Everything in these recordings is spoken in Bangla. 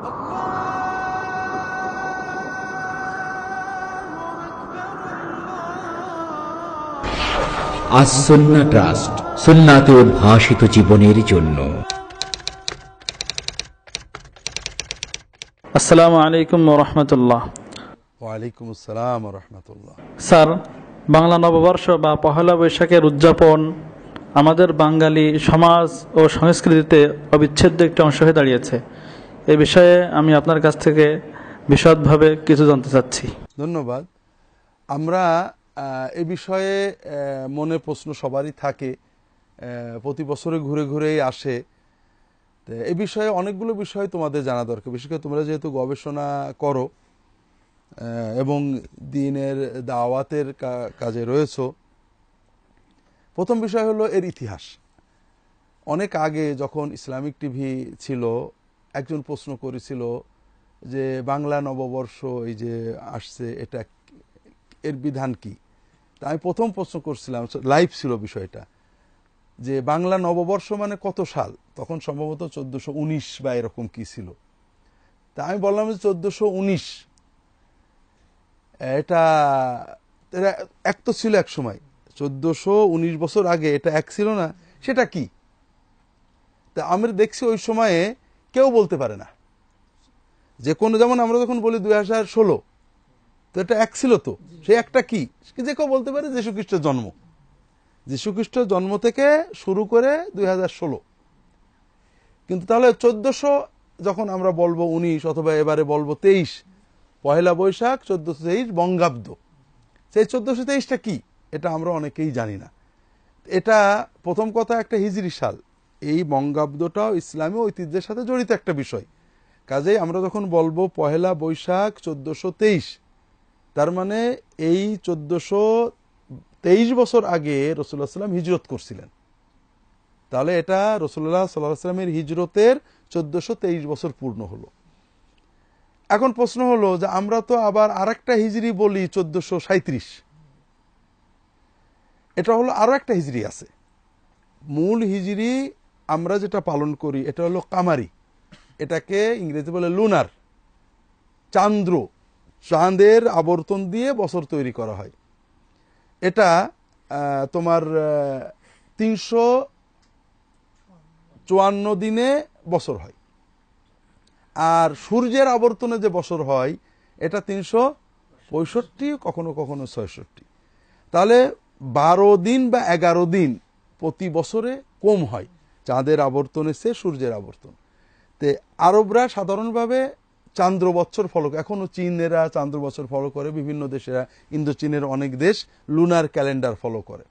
আসন্না ট্রাস্ট জীবনের জন্য আসসালামু আলাইকুম রহমতুল্লাহ ওয়ালাইকুম আসসালাম রহমতুল্লাহ স্যার বাংলা নববর্ষ বা পহেলা বৈশাখের উদযাপন আমাদের বাঙালি সমাজ ও সংস্কৃতিতে অবিচ্ছেদ্য একটি অংশ হয়ে দাঁড়িয়েছে এ বিষয়ে আমি আপনার কাছ থেকে বিশদভাবে কিছু জানতে চাচ্ছি ধন্যবাদ আমরা এ বিষয়ে মনে প্রশ্ন সবারই থাকে প্রতি বছরে ঘুরে ঘুরেই আসে এ বিষয়ে অনেকগুলো বিষয় তোমাদের জানা দরকার বিশেষ করে তোমরা যেহেতু গবেষণা করো এবং দিনের দাওয়াতের কাজে রয়েছ প্রথম বিষয় হলো এর ইতিহাস অনেক আগে যখন ইসলামিক টিভি ছিল একজন প্রশ্ন করেছিল যে বাংলা নববর্ষ এই যে আসছে এটা এর বিধান কি তা আমি প্রথম প্রশ্ন করছিলাম লাইভ ছিল বিষয়টা যে বাংলা নববর্ষ মানে কত সাল তখন সম্ভবত চোদ্দশো উনিশ বা এরকম কি ছিল তা আমি বললাম যে চোদ্দশো উনিশ এটা এক তো ছিল এক সময় চোদ্দশো উনিশ বছর আগে এটা এক ছিল না সেটা কি তা আমি দেখছি ওই সময়ে কেউ বলতে পারে না যে কোনো যেমন আমরা যখন বলি দুই হাজার ষোলো তো এটা এক ছিল তো সে একটা কি যে কেউ বলতে পারে যীশু খ্রিস্টের জন্ম যীশু খ্রিস্টের জন্ম থেকে শুরু করে দুই হাজার ষোলো কিন্তু তাহলে চোদ্দশো যখন আমরা বলবো উনিশ অথবা এবারে বলবো তেইশ পহেলা বৈশাখ চোদ্দশো তেইশ বঙ্গাব্দ সেই চোদ্দশো তেইশটা কি এটা আমরা অনেকেই জানি না এটা প্রথম কথা একটা হিজড়ি সাল এই বঙ্গাব্দটাও ইসলামী ঐতিহ্যের সাথে জড়িত একটা বিষয় কাজেই আমরা যখন বলবো পহেলা বৈশাখ চোদ্দশো তার মানে এই চোদ্দশো তেইশ বছর আগে রসুল্লাহ সাল্লাম হিজরত করছিলেন তাহলে এটা রসুল্লাহ সাল্লামের হিজরতের চোদ্দশো বছর পূর্ণ হলো এখন প্রশ্ন হলো যে আমরা তো আবার আরেকটা হিজড়ি বলি চোদ্দশো এটা হলো আরো একটা হিজড়ি আছে মূল হিজড়ি আমরা যেটা পালন করি এটা হলো কামারি এটাকে ইংরেজি বলে লুনার চান্দ্র চাঁদের আবর্তন দিয়ে বছর তৈরি করা হয় এটা তোমার তিনশো চুয়ান্ন দিনে বছর হয় আর সূর্যের আবর্তনে যে বছর হয় এটা তিনশো পঁয়ষট্টি কখনো কখনো ছয়ষট্টি তাহলে বারো দিন বা এগারো দিন প্রতি বছরে কম হয় চাঁদের আবর্তনের সে সূর্যের আবর্তন তে আরবরা সাধারণভাবে চান্দ্র বছর ফলো এখনও চীনেরা চান্দ্র বছর ফলো করে বিভিন্ন দেশেরা ইন্দোচীনের অনেক দেশ লুনার ক্যালেন্ডার ফলো করে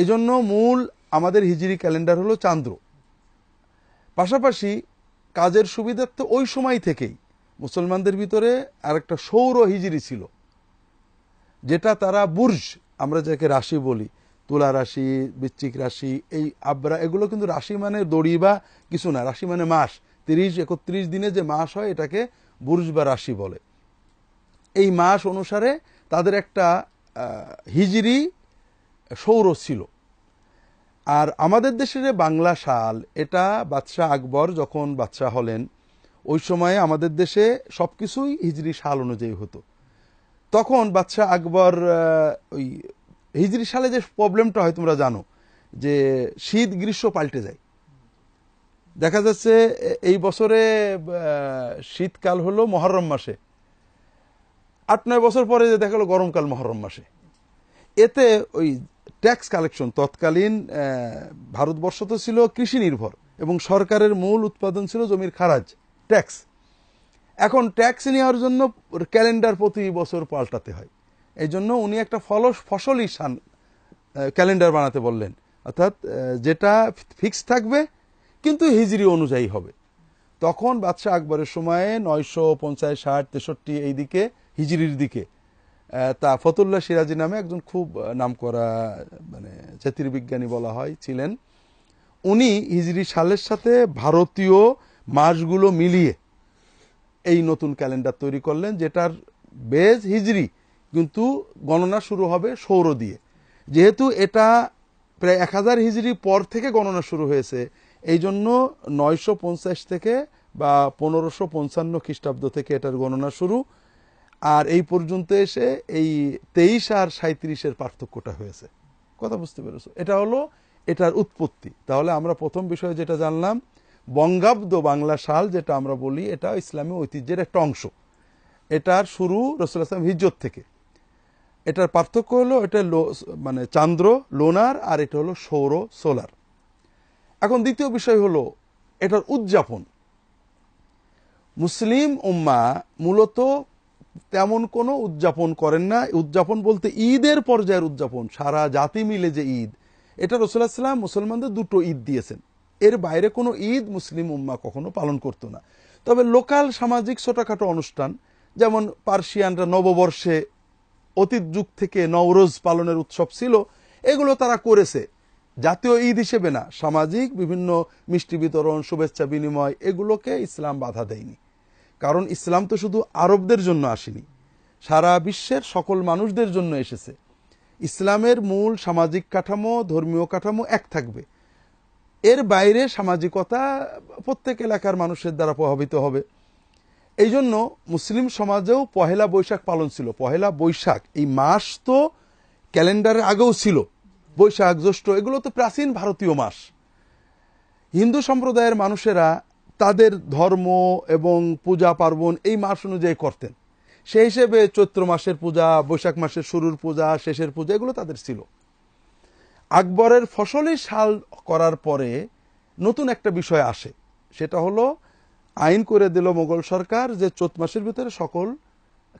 এই জন্য মূল আমাদের হিজিরি ক্যালেন্ডার হলো চান্দ্র পাশাপাশি কাজের তো ওই সময় থেকেই মুসলমানদের ভিতরে আরেকটা সৌর হিজিরি ছিল যেটা তারা বুর্জ আমরা যাকে রাশি বলি তুলা রাশি বৃশ্চিক রাশি এই আবরা এগুলো কিন্তু রাশি মানে দড়ি বা কিছু না রাশি মানে মাস তিরিশ একত্রিশ দিনে যে মাস হয় এটাকে বুরুজ বা রাশি বলে এই মাস অনুসারে তাদের একটা হিজড়ি সৌর ছিল আর আমাদের দেশের বাংলা সাল এটা বাদশাহ আকবর যখন বাদশাহ হলেন ওই সময়ে আমাদের দেশে সব কিছুই হিজরি সাল অনুযায়ী হতো তখন বাদশাহ আকবর ওই হিজড়ি সালে যে প্রবলেমটা হয় তোমরা জানো যে শীত গ্রীষ্ম পাল্টে যায় দেখা যাচ্ছে এই বছরে শীতকাল হলো মহরম মাসে আট নয় বছর পরে যে দেখা গেলো গরমকাল মহরম মাসে এতে ওই ট্যাক্স কালেকশন তৎকালীন ভারতবর্ষ তো ছিল কৃষি নির্ভর এবং সরকারের মূল উৎপাদন ছিল জমির খারাজ ট্যাক্স এখন ট্যাক্স নেওয়ার জন্য ক্যালেন্ডার প্রতি বছর পাল্টাতে হয় এই জন্য উনি একটা ফলস ফসলি সান ক্যালেন্ডার বানাতে বললেন অর্থাৎ যেটা ফিক্স থাকবে কিন্তু হিজড়ি অনুযায়ী হবে তখন বাদশাহ আকবরের সময়ে নয়শো পঞ্চাশ ষাট তেষট্টি এই দিকে হিজড়ির দিকে তা ফতুল্লাহ সিরাজি নামে একজন খুব নামকরা মানে জ্যোতির্বিজ্ঞানী বলা হয় ছিলেন উনি হিজড়ি সালের সাথে ভারতীয় মাসগুলো মিলিয়ে এই নতুন ক্যালেন্ডার তৈরি করলেন যেটার বেজ হিজড়ি কিন্তু গণনা শুরু হবে সৌর দিয়ে যেহেতু এটা প্রায় এক হাজার হিজড়ি পর থেকে গণনা শুরু হয়েছে এই জন্য নয়শো থেকে বা পনেরোশো পঞ্চান্ন খ্রিস্টাব্দ থেকে এটার গণনা শুরু আর এই পর্যন্ত এসে এই তেইশ আর সাঁত্রিশের পার্থক্যটা হয়েছে কথা বুঝতে পেরেছ এটা হলো এটার উৎপত্তি তাহলে আমরা প্রথম বিষয়ে যেটা জানলাম বঙ্গাব্দ বাংলা সাল যেটা আমরা বলি এটা ইসলামী ঐতিহ্যের একটা অংশ এটার শুরু রসুল আসলাম হিজত থেকে এটার পার্থক্য হলো এটা মানে চান্দ্র লোনার আর এটা হলো সৌর সোলার এখন দ্বিতীয় বিষয় হলো এটার উদযাপন মুসলিম উম্মা মূলত তেমন কোনো উদযাপন করেন না উদযাপন বলতে ঈদের পর্যায়ের উদযাপন সারা জাতি মিলে যে ঈদ এটা রসুল্লাহাম মুসলমানদের দুটো ঈদ দিয়েছেন এর বাইরে কোনো ঈদ মুসলিম উম্মা কখনো পালন করত না তবে লোকাল সামাজিক ছোটখাটো অনুষ্ঠান যেমন পার্সিয়ানরা নববর্ষে অতীত যুগ থেকে নওরোজ পালনের উৎসব ছিল এগুলো তারা করেছে জাতীয় ঈদ হিসেবে না সামাজিক বিভিন্ন মিষ্টি বিতরণ শুভেচ্ছা বিনিময় এগুলোকে ইসলাম বাধা দেয়নি কারণ ইসলাম তো শুধু আরবদের জন্য আসেনি সারা বিশ্বের সকল মানুষদের জন্য এসেছে ইসলামের মূল সামাজিক কাঠামো ধর্মীয় কাঠামো এক থাকবে এর বাইরে সামাজিকতা প্রত্যেক এলাকার মানুষের দ্বারা প্রভাবিত হবে এই জন্য মুসলিম সমাজেও পহেলা বৈশাখ পালন ছিল পহেলা বৈশাখ এই মাস তো ক্যালেন্ডারের আগেও ছিল বৈশাখ জ্যৈষ্ঠ এগুলো তো প্রাচীন ভারতীয় মাস হিন্দু সম্প্রদায়ের মানুষেরা তাদের ধর্ম এবং পূজা পার্বণ এই মাস অনুযায়ী করতেন সেই হিসেবে চৈত্র মাসের পূজা বৈশাখ মাসের শুরুর পূজা শেষের পূজা এগুলো তাদের ছিল আকবরের ফসলি সাল করার পরে নতুন একটা বিষয় আসে সেটা হলো আইন করে দিল মোগল সরকার যে চোত মাসের ভিতরে সকল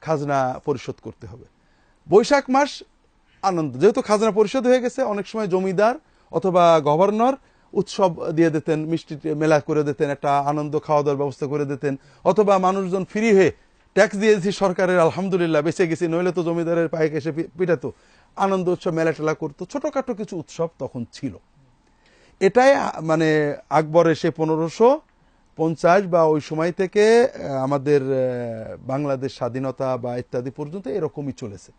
খাজনা পরিশোধ করতে হবে বৈশাখ মাস আনন্দ যেহেতু খাজনা পরিশোধ হয়ে গেছে অনেক সময় জমিদার অথবা গভর্নর উৎসব দিয়ে দিতেন মিষ্টি মেলা করে দিতেন একটা আনন্দ খাওয়া দাওয়ার ব্যবস্থা করে দিতেন অথবা মানুষজন ফ্রি হয়ে ট্যাক্স দিয়েছি সরকারের আলহামদুলিল্লাহ বেঁচে গেছি নইলে তো জমিদারের পায়ে এসে পিটাতো আনন্দ উৎসব মেলা টেলা করতো ছোটখাটো কিছু উৎসব তখন ছিল এটাই মানে আকবরে সে পনেরোশো পঞ্চাশ বা ওই সময় থেকে আমাদের বাংলাদেশ স্বাধীনতা বা ইত্যাদি পর্যন্ত এরকমই চলেছে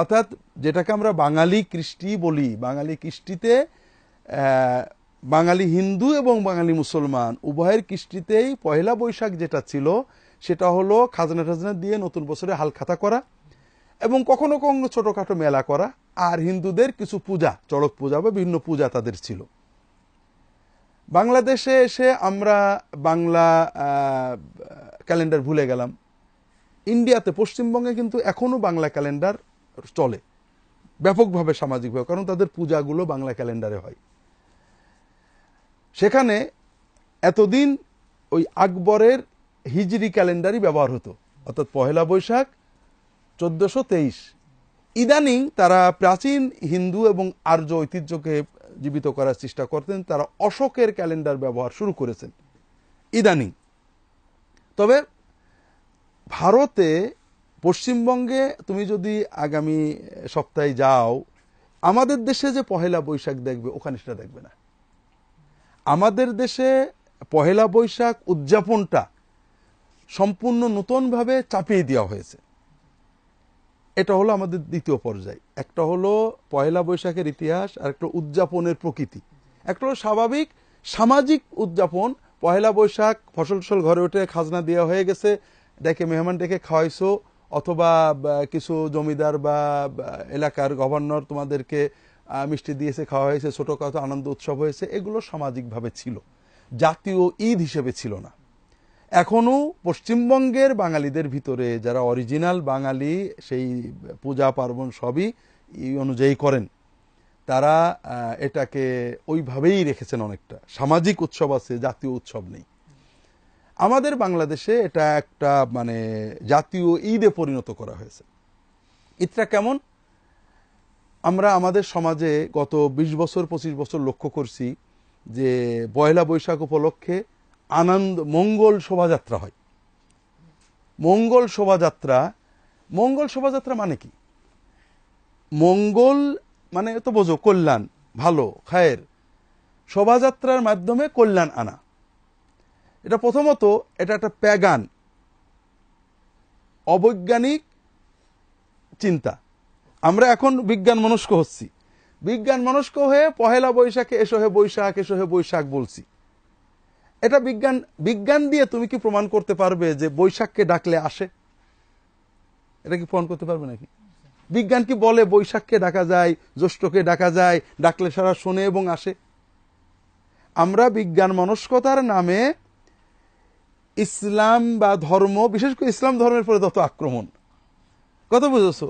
অর্থাৎ যেটাকে আমরা বাঙালি কৃষ্টি বলি বাঙালি কৃষ্টিতে বাঙালি হিন্দু এবং বাঙালি মুসলমান উভয়ের কৃষ্টিতেই পহেলা বৈশাখ যেটা ছিল সেটা হলো খাজনা টাজনা দিয়ে নতুন বছরে হালখাতা করা এবং কখনো কখনো ছোটোখাটো মেলা করা আর হিন্দুদের কিছু পূজা চড়ক পূজা বা বিভিন্ন পূজা তাদের ছিল বাংলাদেশে এসে আমরা বাংলা ক্যালেন্ডার ভুলে গেলাম ইন্ডিয়াতে পশ্চিমবঙ্গে কিন্তু এখনও বাংলা ক্যালেন্ডার চলে ব্যাপকভাবে সামাজিকভাবে কারণ তাদের পূজাগুলো বাংলা ক্যালেন্ডারে হয় সেখানে এতদিন ওই আকবরের হিজরি ক্যালেন্ডারই ব্যবহার হতো অর্থাৎ পহেলা বৈশাখ চোদ্দশো ইদানিং তারা প্রাচীন হিন্দু এবং আর্য ঐতিহ্যকে জীবিত করার চেষ্টা করতেন তারা অশোকের ক্যালেন্ডার ব্যবহার শুরু করেছেন ইদানিং তবে ভারতে পশ্চিমবঙ্গে তুমি যদি আগামী সপ্তাহে যাও আমাদের দেশে যে পহেলা বৈশাখ দেখবে ওখানে সেটা দেখবে না আমাদের দেশে পহেলা বৈশাখ উদযাপনটা সম্পূর্ণ নতুনভাবে চাপিয়ে দেওয়া হয়েছে এটা হলো আমাদের দ্বিতীয় পর্যায় একটা হলো পয়লা বৈশাখের ইতিহাস আর একটা উদযাপনের প্রকৃতি একটা হলো স্বাভাবিক সামাজিক উদযাপন পয়লা বৈশাখ ফসল ফসল ঘরে উঠে খাজনা দেওয়া হয়ে গেছে ডেকে মেহমান ডেকে খাওয়াইছো অথবা কিছু জমিদার বা এলাকার গভর্নর তোমাদেরকে মিষ্টি দিয়েছে খাওয়া হয়েছে ছোটো কথা আনন্দ উৎসব হয়েছে এগুলো সামাজিকভাবে ছিল জাতীয় ঈদ হিসেবে ছিল না এখনও পশ্চিমবঙ্গের বাঙালিদের ভিতরে যারা অরিজিনাল বাঙালি সেই পূজা পার্বণ সবই অনুযায়ী করেন তারা এটাকে ওইভাবেই রেখেছেন অনেকটা সামাজিক উৎসব আছে জাতীয় উৎসব নেই আমাদের বাংলাদেশে এটা একটা মানে জাতীয় ঈদে পরিণত করা হয়েছে ঈদটা কেমন আমরা আমাদের সমাজে গত ২০ বছর ২৫ বছর লক্ষ্য করছি যে পয়লা বৈশাখ উপলক্ষে আনন্দ মঙ্গল শোভাযাত্রা হয় মঙ্গল শোভাযাত্রা মঙ্গল শোভাযাত্রা মানে কি মঙ্গল মানে তো বোঝো কল্যাণ ভালো খায়ের শোভাযাত্রার মাধ্যমে কল্যাণ আনা এটা প্রথমত এটা একটা প্যাগান অবৈজ্ঞানিক চিন্তা আমরা এখন বিজ্ঞান মনস্ক হচ্ছি বিজ্ঞান মনস্ক হয়ে পহেলা বৈশাখে এসো হে বৈশাখ এসো হে বৈশাখ বলছি এটা বিজ্ঞান বিজ্ঞান দিয়ে তুমি কি প্রমাণ করতে পারবে যে বৈশাখকে ডাকলে আসে এটা কি প্রমাণ করতে পারবে নাকি বিজ্ঞান কি বলে বৈশাখকে ডাকা যায় জ্যৈষ্ঠকে ডাকা যায় ডাকলে সারা শোনে এবং আসে আমরা বিজ্ঞান মনস্কতার নামে ইসলাম বা ধর্ম বিশেষ করে ইসলাম ধর্মের পরে তত আক্রমণ কত বুঝেছো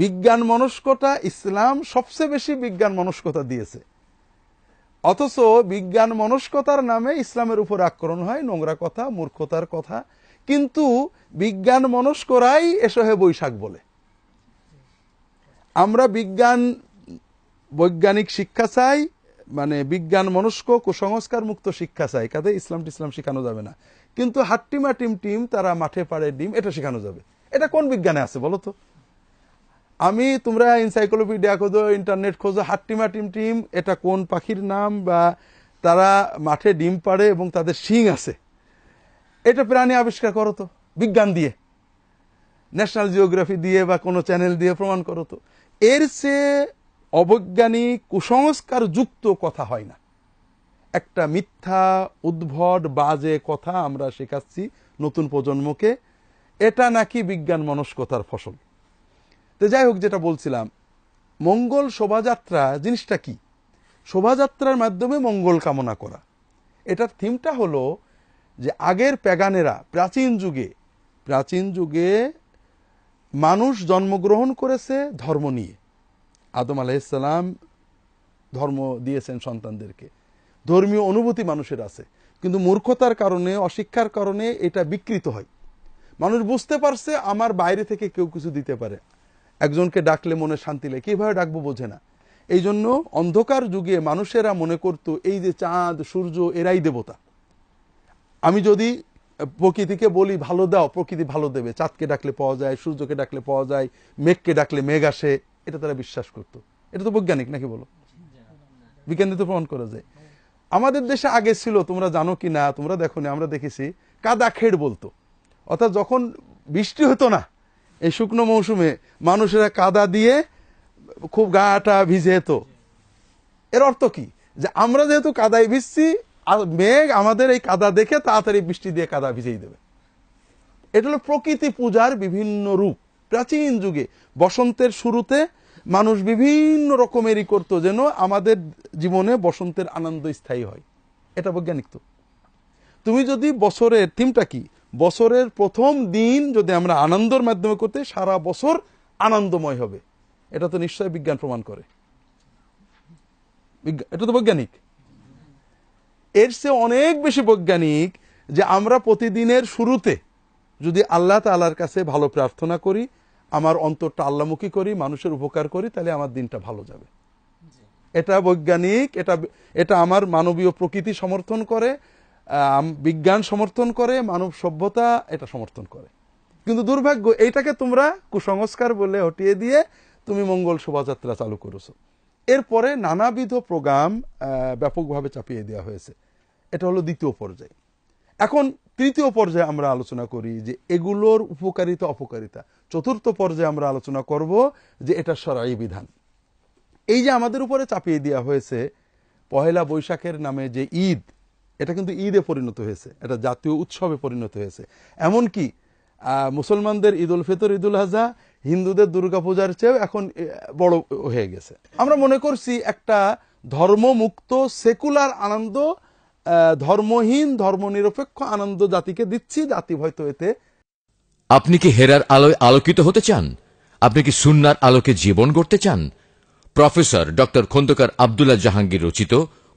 বিজ্ঞান মনস্কতা ইসলাম সবচেয়ে বেশি বিজ্ঞান মনস্কতা দিয়েছে অথচ বিজ্ঞান মনস্কতার নামে ইসলামের উপর আক্রমণ হয় নোংরা কথা মূর্খতার কথা কিন্তু বিজ্ঞান মনস্করাই এসহে বৈশাখ বলে আমরা বিজ্ঞান বৈজ্ঞানিক শিক্ষা চাই মানে বিজ্ঞান মনস্ক কুসংস্কার মুক্ত শিক্ষা চাই কাদের ইসলাম টিসলাম শেখানো যাবে না কিন্তু হাট্টিমা টিম টিম তারা মাঠে পাড়ে ডিম এটা শেখানো যাবে এটা কোন বিজ্ঞানে আছে বলতো আমি তোমরা এনসাইক্লোপিডিয়া খোঁজো ইন্টারনেট খোঁজো হাট্টিমা টিম টিম এটা কোন পাখির নাম বা তারা মাঠে ডিম পাড়ে এবং তাদের শিং আছে এটা প্রাণী আবিষ্কার করো তো বিজ্ঞান দিয়ে ন্যাশনাল জিওগ্রাফি দিয়ে বা কোনো চ্যানেল দিয়ে প্রমাণ করো তো এর চেয়ে অবৈজ্ঞানিক কুসংস্কার যুক্ত কথা হয় না একটা মিথ্যা উদ্ভট বাজে কথা আমরা শেখাচ্ছি নতুন প্রজন্মকে এটা নাকি বিজ্ঞান মনস্কতার ফসল তো যাই হোক যেটা বলছিলাম মঙ্গল শোভাযাত্রা জিনিসটা কি শোভাযাত্রার মাধ্যমে মঙ্গল কামনা করা এটার থিমটা হলো যে আগের প্যাগানেরা প্রাচীন যুগে প্রাচীন যুগে মানুষ জন্মগ্রহণ করেছে ধর্ম নিয়ে আদম আলাইসাল্লাম ধর্ম দিয়েছেন সন্তানদেরকে ধর্মীয় অনুভূতি মানুষের আছে কিন্তু মূর্খতার কারণে অশিক্ষার কারণে এটা বিকৃত হয় মানুষ বুঝতে পারছে আমার বাইরে থেকে কেউ কিছু দিতে পারে একজনকে ডাকলে মনে শান্তি লাগে কীভাবে ডাকবো বোঝে না এই জন্য অন্ধকার যুগে মানুষেরা মনে করত এই যে চাঁদ সূর্য এরাই দেবতা আমি যদি প্রকৃতিকে বলি ভালো দাও প্রকৃতি ভালো দেবে চাঁদকে ডাকলে পাওয়া যায় সূর্যকে ডাকলে পাওয়া যায় মেঘকে ডাকলে মেঘ আসে এটা তারা বিশ্বাস করত। এটা তো বৈজ্ঞানিক নাকি বলো বিজ্ঞানী তো প্রমাণ করা যায় আমাদের দেশে আগে ছিল তোমরা জানো কি না তোমরা দেখো আমরা দেখেছি কাদা খেড় বলতো অর্থাৎ যখন বৃষ্টি হতো না এই শুকনো মৌসুমে মানুষেরা কাদা দিয়ে খুব গাটা ভিজে যেত এর অর্থ কি যে আমরা যেহেতু কাদায় ভিজছি আর মেঘ আমাদের এই কাদা দেখে তাড়াতাড়ি বৃষ্টি দিয়ে কাদা ভিজেই দেবে এটা হলো প্রকৃতি পূজার বিভিন্ন রূপ প্রাচীন যুগে বসন্তের শুরুতে মানুষ বিভিন্ন রকমেরই করতো যেন আমাদের জীবনে বসন্তের আনন্দ স্থায়ী হয় এটা বৈজ্ঞানিক তো তুমি যদি বছরের থিমটা কি বছরের প্রথম দিন যদি আমরা আনন্দর মাধ্যমে করতে সারা বছর আনন্দময় হবে এটা তো নিশ্চয় বিজ্ঞান প্রমাণ করে এটা তো বৈজ্ঞানিক এর চেয়ে অনেক বেশি বৈজ্ঞানিক যে আমরা প্রতিদিনের শুরুতে যদি আল্লাহ তালার কাছে ভালো প্রার্থনা করি আমার অন্তরটা আল্লামুখী করি মানুষের উপকার করি তাহলে আমার দিনটা ভালো যাবে এটা বৈজ্ঞানিক এটা এটা আমার মানবীয় প্রকৃতি সমর্থন করে বিজ্ঞান সমর্থন করে মানব সভ্যতা এটা সমর্থন করে কিন্তু দুর্ভাগ্য এইটাকে তোমরা কুসংস্কার বলে হটিয়ে দিয়ে তুমি মঙ্গল শোভাযাত্রা চালু করেছো এরপরে নানাবিধ প্রোগ্রাম ব্যাপকভাবে চাপিয়ে দেওয়া হয়েছে এটা হলো দ্বিতীয় পর্যায়ে এখন তৃতীয় পর্যায়ে আমরা আলোচনা করি যে এগুলোর উপকারিতা অপকারিতা চতুর্থ পর্যায়ে আমরা আলোচনা করব যে এটা সরাই বিধান এই যে আমাদের উপরে চাপিয়ে দেওয়া হয়েছে পহেলা বৈশাখের নামে যে ঈদ এটা কিন্তু ঈদে পরিণত হয়েছে এটা জাতীয় উৎসবে পরিণত হয়েছে এমন কি মুসলমানদের ঈদ উল ফিতর ঈদ উল হাজা হিন্দুদের দুর্গাপূজার চেয়েও এখন বড় হয়ে গেছে আমরা মনে করছি একটা ধর্মমুক্ত সেকুলার আনন্দ ধর্মহীন ধর্মনিরপেক্ষ আনন্দ জাতিকে দিচ্ছি জাতি হয়তো এতে আপনি কি হেরার আলোয় আলোকিত হতে চান আপনি কি সুনার আলোকে জীবন গড়তে চান প্রফেসর ডক্টর খন্দকার আবদুল্লাহ জাহাঙ্গীর রচিত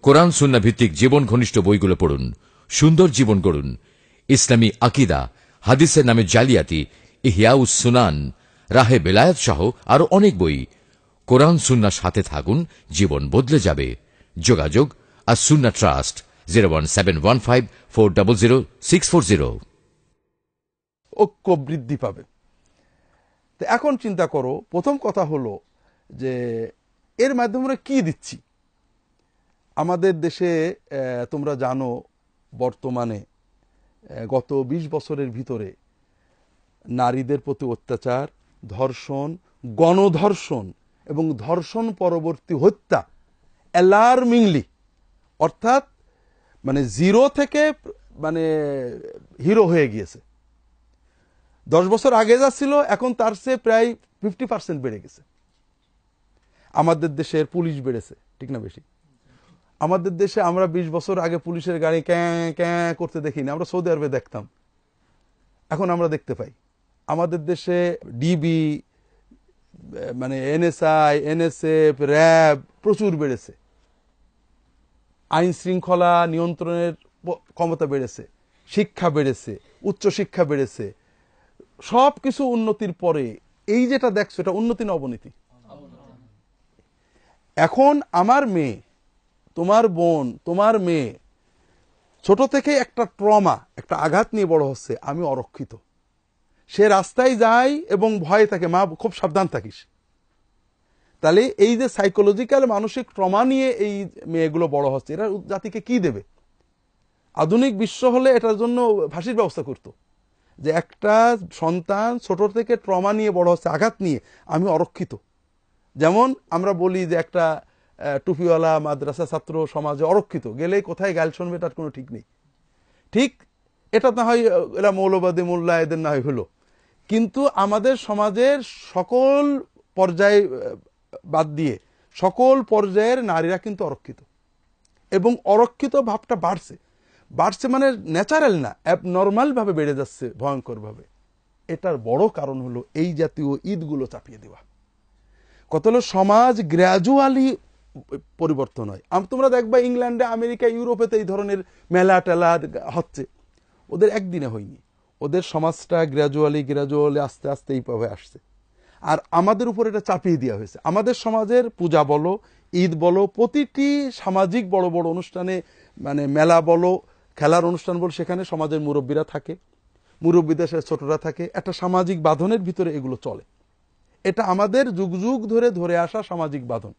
কোরআন সুন্না ভিত্তিক জীবন ঘনিষ্ঠ বইগুলো পড়ুন সুন্দর জীবন গড়ুন ইসলামী আকিদা হাদিসের নামে জালিয়াতি ইহিয়াউস সুনান রাহে বেলায়ত সহ আরও অনেক বই কোরআন সুন্না সাথে থাকুন জীবন বদলে যাবে যোগাযোগ আর Sunnah trust zero one seven one five four double zero six four zero ঐক্য বৃদ্ধি পাবে এখন চিন্তা করো প্রথম কথা হলো যে এর মাধ্যমে কি দিচ্ছি আমাদের দেশে তোমরা জানো বর্তমানে গত ২০ বছরের ভিতরে নারীদের প্রতি অত্যাচার ধর্ষণ গণধর্ষণ এবং ধর্ষণ পরবর্তী হত্যা অ্যালার্মিংলি অর্থাৎ মানে জিরো থেকে মানে হিরো হয়ে গিয়েছে দশ বছর আগে যা ছিল এখন তার চেয়ে প্রায় ফিফটি পার্সেন্ট বেড়ে গেছে আমাদের দেশের পুলিশ বেড়েছে ঠিক না বেশি আমাদের দেশে আমরা ২০ বছর আগে পুলিশের গাড়ি ক্যাঁ ক্যাঁ করতে দেখিনি আমরা সৌদি আরবে দেখতাম এখন আমরা দেখতে পাই আমাদের দেশে ডিবি মানে এনএসআই এনএসএফ র্যাব প্রচুর বেড়েছে আইন শৃঙ্খলা নিয়ন্ত্রণের ক্ষমতা বেড়েছে শিক্ষা বেড়েছে উচ্চশিক্ষা বেড়েছে সব কিছু উন্নতির পরে এই যেটা দেখছো এটা উন্নতি না এখন আমার মেয়ে তোমার বোন তোমার মেয়ে ছোট থেকে একটা ট্রমা একটা আঘাত নিয়ে বড় হচ্ছে আমি অরক্ষিত সে রাস্তায় যায় এবং ভয়ে থাকে মা খুব সাবধান থাকিস তাহলে এই যে সাইকোলজিক্যাল মানসিক ট্রমা নিয়ে এই মেয়েগুলো বড় হচ্ছে এরা জাতিকে কি দেবে আধুনিক বিশ্ব হলে এটার জন্য ফাঁসির ব্যবস্থা করত যে একটা সন্তান ছোট থেকে ট্রমা নিয়ে বড় হচ্ছে আঘাত নিয়ে আমি অরক্ষিত যেমন আমরা বলি যে একটা টুপিওয়ালা মাদ্রাসা ছাত্র সমাজে অরক্ষিত গেলে কোথায় গাল শুনবে তার কোনো ঠিক নেই ঠিক এটা না হয় এরা মৌলবাদী মোল্লা এদের না হয় হলো কিন্তু আমাদের সমাজের সকল পর্যায়ে বাদ দিয়ে সকল পর্যায়ের নারীরা কিন্তু অরক্ষিত এবং অরক্ষিত ভাবটা বাড়ছে বাড়ছে মানে ন্যাচারাল না নর্মালভাবে বেড়ে যাচ্ছে ভয়ঙ্করভাবে এটার বড় কারণ হলো এই জাতীয় ঈদগুলো চাপিয়ে দেওয়া কত হলো সমাজ গ্র্যাজুয়ালি পরিবর্তন হয় তোমরা দেখবা ইংল্যান্ডে আমেরিকা ইউরোপেতে এই ধরনের মেলা টেলা হচ্ছে ওদের একদিনে হয়নি ওদের সমাজটা গ্র্যাজুয়ালি গ্র্যাজুয়ালি আস্তে আস্তে এইভাবে আসছে আর আমাদের উপর এটা চাপিয়ে দেওয়া হয়েছে আমাদের সমাজের পূজা বলো ঈদ বলো প্রতিটি সামাজিক বড় বড় অনুষ্ঠানে মানে মেলা বলো খেলার অনুষ্ঠান বলো সেখানে সমাজের মুরব্বীরা থাকে মুরব্বীদের সাথে ছোটরা থাকে একটা সামাজিক বাঁধনের ভিতরে এগুলো চলে এটা আমাদের যুগ যুগ ধরে ধরে আসা সামাজিক বাঁধন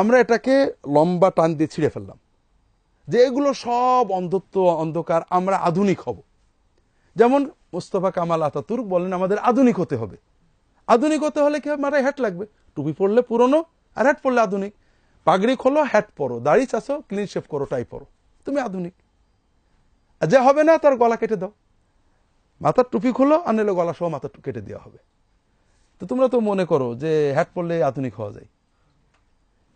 আমরা এটাকে লম্বা টান দিয়ে ছিঁড়ে ফেললাম যে এগুলো সব অন্ধত্ব অন্ধকার আমরা আধুনিক হব যেমন মোস্তফা কামাল আতাতুর্ক বলেন আমাদের আধুনিক হতে হবে আধুনিক হতে হলে কি মারা হ্যাট লাগবে টুপি পরলে পুরনো আর হ্যাট পরলে আধুনিক পাগড়ি খোলো হ্যাট পরো দাড়ি চাষো ক্লিন শেভ করো টাই পরো তুমি আধুনিক যা হবে না তার গলা কেটে দাও মাথার টুপি খুলো আর নিলে গলা সহ মাথা কেটে দেওয়া হবে তো তোমরা তো মনে করো যে হ্যাট পরলে আধুনিক হওয়া যায়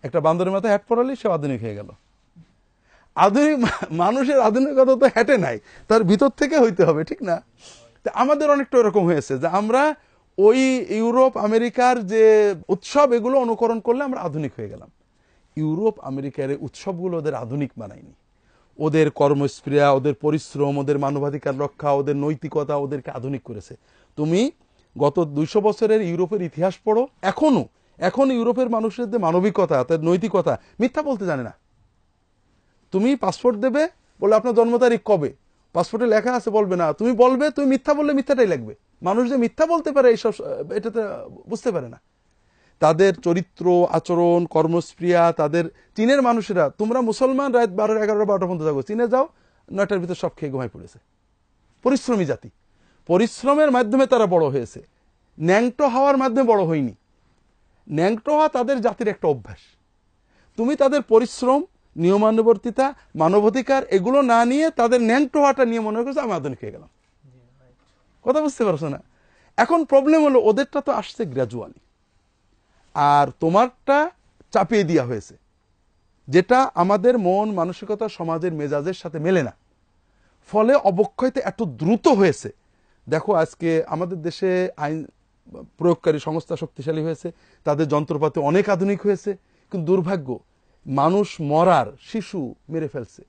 একটা বান্দরের মাথায় হ্যাট পরালে সে আধুনিক হয়ে গেল আধুনিক মানুষের আধুনিকতা তো হ্যাটে নাই তার ভিতর থেকে হইতে হবে ঠিক না আমাদের অনেকটা এরকম হয়েছে যে আমরা ওই ইউরোপ আমেরিকার যে উৎসব এগুলো অনুকরণ করলে আমরা আধুনিক হয়ে গেলাম ইউরোপ আমেরিকার উৎসবগুলো ওদের আধুনিক বানায়নি ওদের কর্মস্প্রিয়া ওদের পরিশ্রম ওদের মানবাধিকার রক্ষা ওদের নৈতিকতা ওদেরকে আধুনিক করেছে তুমি গত দুইশো বছরের ইউরোপের ইতিহাস পড়ো এখনও এখন ইউরোপের মানুষের যে মানবিকতা তার নৈতিকতা মিথ্যা বলতে জানে না তুমি পাসপোর্ট দেবে বলে আপনার জন্ম তারিখ কবে পাসপোর্টে লেখা আছে বলবে না তুমি বলবে তুমি মিথ্যা বললে মিথ্যাটাই লাগবে মানুষ যে মিথ্যা বলতে পারে এইসব এটাতে বুঝতে পারে না তাদের চরিত্র আচরণ কর্মস্প্রিয়া তাদের চীনের মানুষেরা তোমরা মুসলমান রাত বারো এগারো বারোটা পর্যন্ত যাবো চীনে যাও নয়টার ভিতরে সব খেয়ে ঘুমায় পড়েছে পরিশ্রমী জাতি পরিশ্রমের মাধ্যমে তারা বড় হয়েছে ন্যাংটো হওয়ার মাধ্যমে বড় হয়নি ন্যাংটোহা হওয়া তাদের জাতির একটা অভ্যাস তুমি তাদের পরিশ্রম নিয়মানুবর্তিতা মানবাধিকার এগুলো না নিয়ে তাদের ন্যাংটোহাটা হওয়াটা নিয়ে মনে করছে আমি আধুনিক হয়ে গেলাম কথা বুঝতে পারছো না এখন প্রবলেম হলো ওদেরটা তো আসছে গ্র্যাজুয়ালি আর তোমারটা চাপিয়ে দেওয়া হয়েছে যেটা আমাদের মন মানসিকতা সমাজের মেজাজের সাথে মেলে না ফলে অবক্ষয়তে এত দ্রুত হয়েছে দেখো আজকে আমাদের দেশে আইন প্রয়োগকারী সংস্থা শক্তিশালী হয়েছে তাদের যন্ত্রপাতি অনেক আধুনিক হয়েছে কিন্তু দুর্ভাগ্য মানুষ মরার শিশু মেরে ফেলছে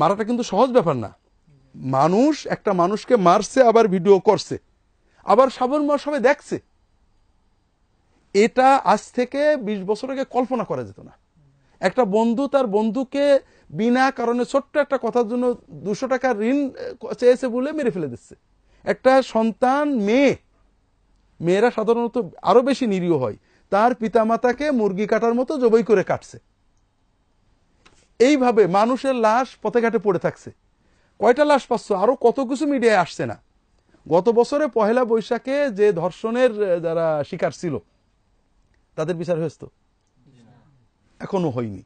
মারাটা কিন্তু সহজ ব্যাপার না মানুষ একটা মানুষকে মারছে আবার ভিডিও করছে আবার সাবন মার সবাই দেখছে এটা আজ থেকে বিশ বছর আগে কল্পনা করা যেত না একটা বন্ধু তার বন্ধুকে বিনা কারণে ছোট্ট একটা কথার জন্য দুশো টাকা ঋণ চেয়েছে বলে মেরে ফেলে দিচ্ছে একটা সন্তান মেয়ে মেয়েরা সাধারণত আরও বেশি নিরীহ হয় তার পিতামাতাকে মুরগি কাটার মতো জবই করে কাটছে এইভাবে মানুষের লাশ পথে ঘাটে পড়ে থাকছে কয়টা লাশ পাচ্ছ আরও কত কিছু মিডিয়ায় আসছে না গত বছরে পহেলা বৈশাখে যে ধর্ষণের যারা শিকার ছিল তাদের বিচার হয়েছ এখনো হয়নি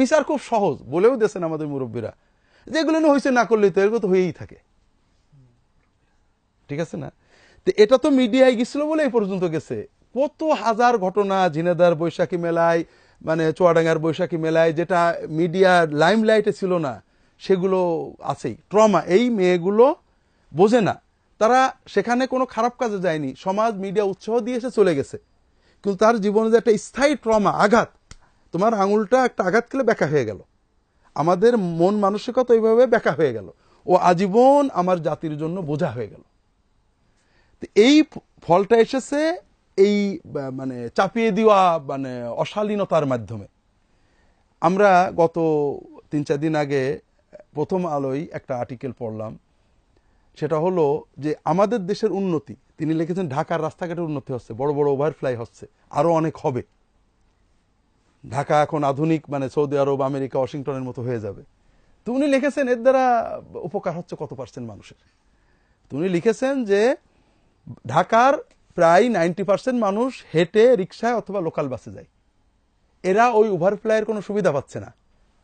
বিচার খুব সহজ বলেও দিয়েছেন আমাদের মুরব্বীরা যেগুলো হয়েছে না করলে তো এগুলো তো হয়েই থাকে ঠিক আছে না তো এটা তো মিডিয়ায় গেছিল বলে এই পর্যন্ত গেছে কত হাজার ঘটনা ঝিনেদার বৈশাখী মেলায় মানে চুয়াডাঙ্গার বৈশাখী মেলায় যেটা মিডিয়া লাইমলাইটে ছিল না সেগুলো আছেই ট্রমা এই মেয়েগুলো বোঝে না তারা সেখানে কোনো খারাপ কাজে যায়নি সমাজ মিডিয়া উৎসাহ দিয়ে এসে চলে গেছে কিন্তু তার জীবনে যে একটা স্থায়ী ট্রমা আঘাত তোমার আঙুলটা একটা আঘাত খেলে ব্যাকা হয়ে গেল আমাদের মন মানসিকতা এইভাবে ব্যাকা হয়ে গেল ও আজীবন আমার জাতির জন্য বোঝা হয়ে গেল এই ফলটা এসেছে এই মানে চাপিয়ে দেওয়া মানে অশালীনতার মাধ্যমে আমরা গত তিন চার দিন আগে প্রথম আলোয় একটা আর্টিকেল পড়লাম সেটা হলো যে আমাদের দেশের উন্নতি তিনি লিখেছেন ঢাকার রাস্তাঘাটের উন্নতি হচ্ছে বড় বড় ওভারফ্লাই হচ্ছে আরও অনেক হবে ঢাকা এখন আধুনিক মানে সৌদি আরব আমেরিকা ওয়াশিংটনের মতো হয়ে যাবে তো উনি লিখেছেন এর দ্বারা উপকার হচ্ছে কত পার্সেন্ট মানুষের তো উনি লিখেছেন যে ঢাকার প্রায় নাইনটি পার্সেন্ট মানুষ হেঁটে রিক্সায় অথবা লোকাল বাসে যায় এরা ওই ওভারফ্লাইয়ের কোনো সুবিধা পাচ্ছে না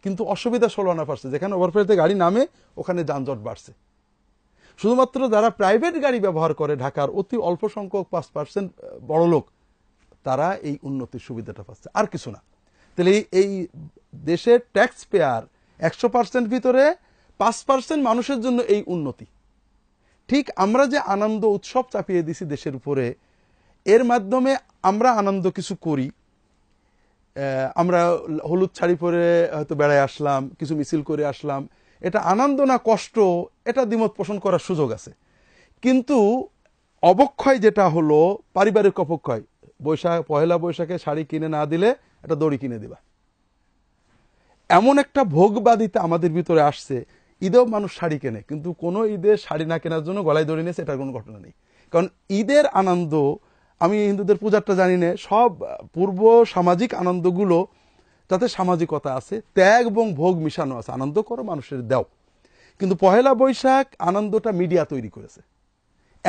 কিন্তু অসুবিধা ষোলো আনা পারছে যেখানে ওভারফ্লাইতে গাড়ি নামে ওখানে যানজট বাড়ছে শুধুমাত্র যারা প্রাইভেট গাড়ি ব্যবহার করে ঢাকার অতি অল্প সংখ্যক পাঁচ পার্সেন্ট বড় লোক তারা এই উন্নতির সুবিধাটা পাচ্ছে আর কিছু না তাহলে এই দেশের ট্যাক্স পেয়ার একশো পার্সেন্ট ভিতরে পাঁচ পার্সেন্ট মানুষের জন্য এই উন্নতি ঠিক আমরা যে আনন্দ উৎসব চাপিয়ে দিছি দেশের উপরে এর মাধ্যমে আমরা আনন্দ কিছু করি আমরা হলুদ শাড়ি পরে হয়তো বেড়ায় আসলাম কিছু মিছিল করে আসলাম এটা আনন্দ না কষ্ট এটা দ্বিমত পোষণ করার সুযোগ আছে কিন্তু অবক্ষয় যেটা হলো পারিবারিক অপক্ষয় বৈশাখ পহেলা বৈশাখে শাড়ি কিনে না দিলে একটা দড়ি কিনে দিবা এমন একটা ভোগবাদিতা আমাদের ভিতরে আসছে ঈদেও মানুষ শাড়ি কেনে কিন্তু কোনো ঈদে শাড়ি না কেনার জন্য গলায় দড়ি নিয়েছে এটার কোনো ঘটনা নেই কারণ ঈদের আনন্দ আমি হিন্দুদের পূজারটা জানি না সব পূর্ব সামাজিক আনন্দগুলো তাতে সামাজিকতা আছে ত্যাগ এবং ভোগ মিশানো আছে আনন্দ করো মানুষের দেও কিন্তু পহেলা বৈশাখ আনন্দটা মিডিয়া তৈরি করেছে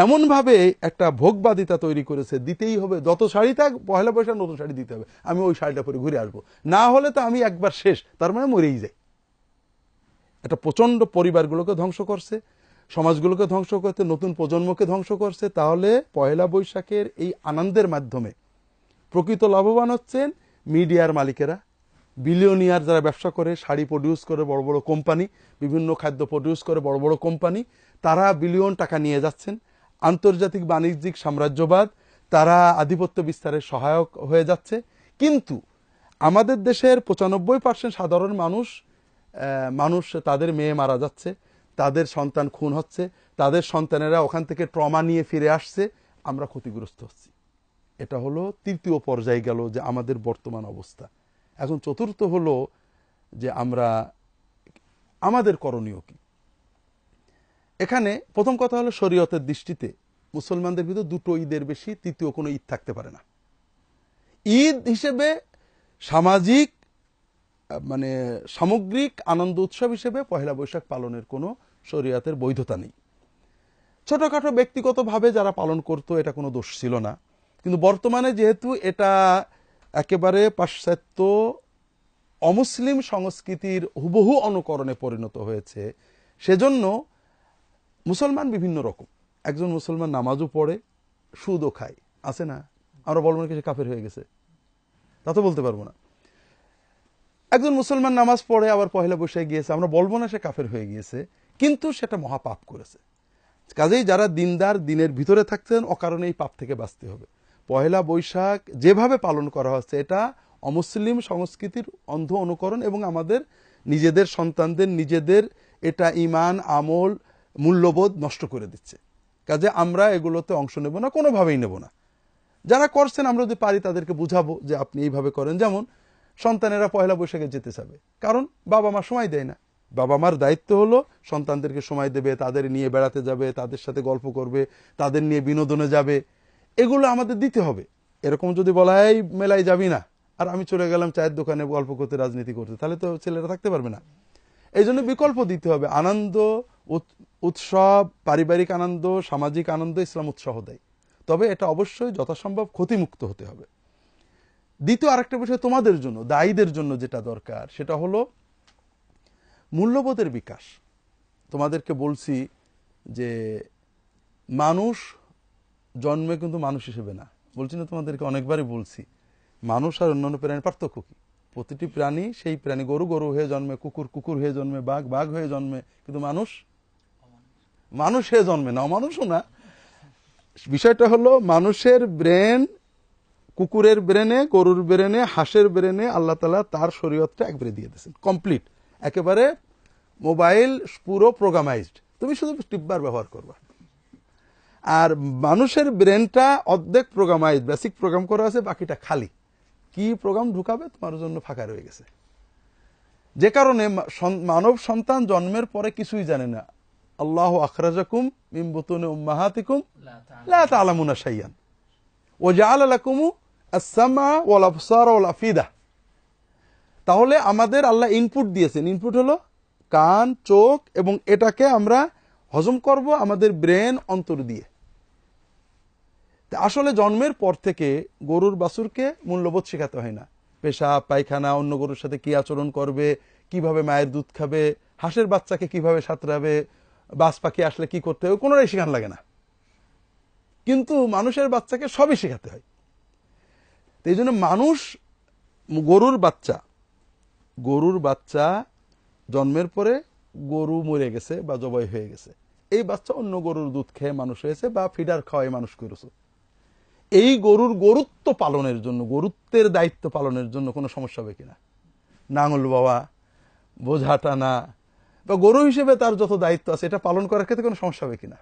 এমনভাবে একটা ভোগবাদিতা তৈরি করেছে দিতেই হবে যত শাড়ি থাক পহেলা বৈশাখ নতুন শাড়ি দিতে হবে আমি ওই শাড়িটা পরে ঘুরে আসবো না হলে তো আমি একবার শেষ তার মানে মরেই যাই একটা প্রচণ্ড পরিবারগুলোকে ধ্বংস করছে সমাজগুলোকে ধ্বংস করতে নতুন প্রজন্মকে ধ্বংস করছে তাহলে পয়লা বৈশাখের এই আনন্দের মাধ্যমে প্রকৃত লাভবান হচ্ছেন মিডিয়ার মালিকেরা বিলিয়নিয়ার যারা ব্যবসা করে শাড়ি প্রডিউস করে বড় বড় কোম্পানি বিভিন্ন খাদ্য প্রডিউস করে বড় বড় কোম্পানি তারা বিলিয়ন টাকা নিয়ে যাচ্ছেন আন্তর্জাতিক বাণিজ্যিক সাম্রাজ্যবাদ তারা আধিপত্য বিস্তারের সহায়ক হয়ে যাচ্ছে কিন্তু আমাদের দেশের পঁচানব্বই পার্সেন্ট সাধারণ মানুষ মানুষ তাদের মেয়ে মারা যাচ্ছে তাদের সন্তান খুন হচ্ছে তাদের সন্তানেরা ওখান থেকে ট্রমা নিয়ে ফিরে আসছে আমরা ক্ষতিগ্রস্ত হচ্ছি এটা হলো তৃতীয় পর্যায়ে গেল যে আমাদের বর্তমান অবস্থা এখন চতুর্থ হলো যে আমরা আমাদের করণীয় কি এখানে প্রথম কথা হলো শরীয়তের দৃষ্টিতে মুসলমানদের ভিতরে দুটো ঈদের বেশি তৃতীয় কোনো ঈদ থাকতে পারে না ঈদ হিসেবে সামাজিক মানে সামগ্রিক আনন্দ উৎসব হিসেবে পহেলা বৈশাখ পালনের কোনো শরীয়তের বৈধতা নেই ছোটখাটো ব্যক্তিগতভাবে যারা পালন করত এটা কোনো দোষ ছিল না কিন্তু বর্তমানে যেহেতু এটা একেবারে পাশ্চাত্য অমুসলিম সংস্কৃতির হুবহু অনুকরণে পরিণত হয়েছে সেজন্য মুসলমান বিভিন্ন রকম একজন মুসলমান নামাজও পড়ে সুদও খায় আছে না আমরা বলবো না কিছু কাফের হয়ে গেছে তা তো বলতে পারবো না একজন মুসলমান নামাজ পড়ে আবার পহেলা বসে গিয়েছে আমরা বলবো না সে কাফের হয়ে গিয়েছে কিন্তু সেটা মহাপাপ করেছে কাজেই যারা দিনদার দিনের ভিতরে থাকতেন অকারণে এই পাপ থেকে বাঁচতে হবে পহেলা বৈশাখ যেভাবে পালন করা হচ্ছে এটা অমুসলিম সংস্কৃতির অন্ধ অনুকরণ এবং আমাদের নিজেদের সন্তানদের নিজেদের এটা ইমান আমল মূল্যবোধ নষ্ট করে দিচ্ছে কাজে আমরা এগুলোতে অংশ নেব না কোনোভাবেই নেব না যারা করছেন আমরা যদি পারি তাদেরকে বুঝাবো যে আপনি এইভাবে করেন যেমন সন্তানেরা পয়লা বৈশাখে যেতে চাবে কারণ বাবা মা সময় দেয় না বাবা মার দায়িত্ব হলো সন্তানদেরকে সময় দেবে তাদের নিয়ে বেড়াতে যাবে তাদের সাথে গল্প করবে তাদের নিয়ে বিনোদনে যাবে এগুলো আমাদের দিতে হবে এরকম যদি বলা হয় মেলায় যাবি না আর আমি চলে গেলাম চায়ের দোকানে গল্প করতে রাজনীতি করতে তাহলে তো ছেলেরা থাকতে পারবে না এই জন্য বিকল্প দিতে হবে আনন্দ উৎসব পারিবারিক আনন্দ সামাজিক আনন্দ ইসলাম উৎসাহ দেয় তবে এটা অবশ্যই যথাসম্ভব ক্ষতিমুক্ত হতে হবে দ্বিতীয় আরেকটা বিষয় তোমাদের জন্য দায়ীদের জন্য যেটা দরকার সেটা হলো মূল্যবোধের বিকাশ তোমাদেরকে বলছি যে মানুষ জন্মে কিন্তু মানুষ হিসেবে না বলছি না তোমাদেরকে অনেকবারই বলছি মানুষ আর অন্যান্য প্রাণীর পার্থক্য কী প্রতিটি প্রাণী সেই প্রাণী গরু গরু হয়ে জন্মে কুকুর কুকুর হয়ে জন্মে বাঘ বাঘ হয়ে জন্মে কিন্তু মানুষ মানুষ হয়ে জন্মে না অমানুষও না বিষয়টা হলো মানুষের ব্রেন কুকুরের ব্রেনে গরুর ব্রেনে হাঁসের ব্রেনে আল্লাহ তালা তার শরীয়তটা একবারে দিয়ে দিয়েছেন কমপ্লিট একেবারে মোবাইল পুরো প্রোগ্রামাইজড তুমি শুধু টিপবার ব্যবহার করবা আর মানুষের ব্রেনটা অর্ধেক প্রোগ্রামাইজ বেসিক প্রোগ্রাম করা আছে বাকিটা খালি কি প্রোগ্রাম ঢুকাবে তোমার জন্য ফাঁকা রয়ে গেছে যে কারণে মানব সন্তান জন্মের পরে কিছুই জানে না আল্লাহ আখরাজাকুম মিম্বতুন উম্মাহাতিকুম লা তালামুনা সাইয়ান ও জাল কুমু আসামা ওল আফসার ওল আফিদা তাহলে আমাদের আল্লাহ ইনপুট দিয়েছেন ইনপুট হলো কান চোখ এবং এটাকে আমরা হজম করব আমাদের ব্রেন অন্তর দিয়ে আসলে জন্মের পর থেকে গরুর বাসুরকে মূল্যবোধ শেখাতে হয় না পেশা পায়খানা অন্য গরুর সাথে কি আচরণ করবে কিভাবে মায়ের দুধ খাবে হাঁসের বাচ্চাকে কিভাবে সাঁতরাবে বাস পাখি আসলে কি করতে হবে কোনোটাই শেখান লাগে না কিন্তু মানুষের বাচ্চাকে সবই শেখাতে হয় এই জন্য মানুষ গরুর বাচ্চা গরুর বাচ্চা জন্মের পরে গরু মরে গেছে বা জবাই হয়ে গেছে এই বাচ্চা অন্য গরুর দুধ খেয়ে মানুষ হয়েছে বা ফিডার খাওয়াই মানুষ করেছে এই গরুর গরুত্ব পালনের জন্য গরুত্বের দায়িত্ব পালনের জন্য কোনো সমস্যা হবে কিনা নাঙল বাবা বোঝা টানা বা গরু হিসেবে তার যত দায়িত্ব আছে এটা পালন করার ক্ষেত্রে কোনো সমস্যা হবে কিনা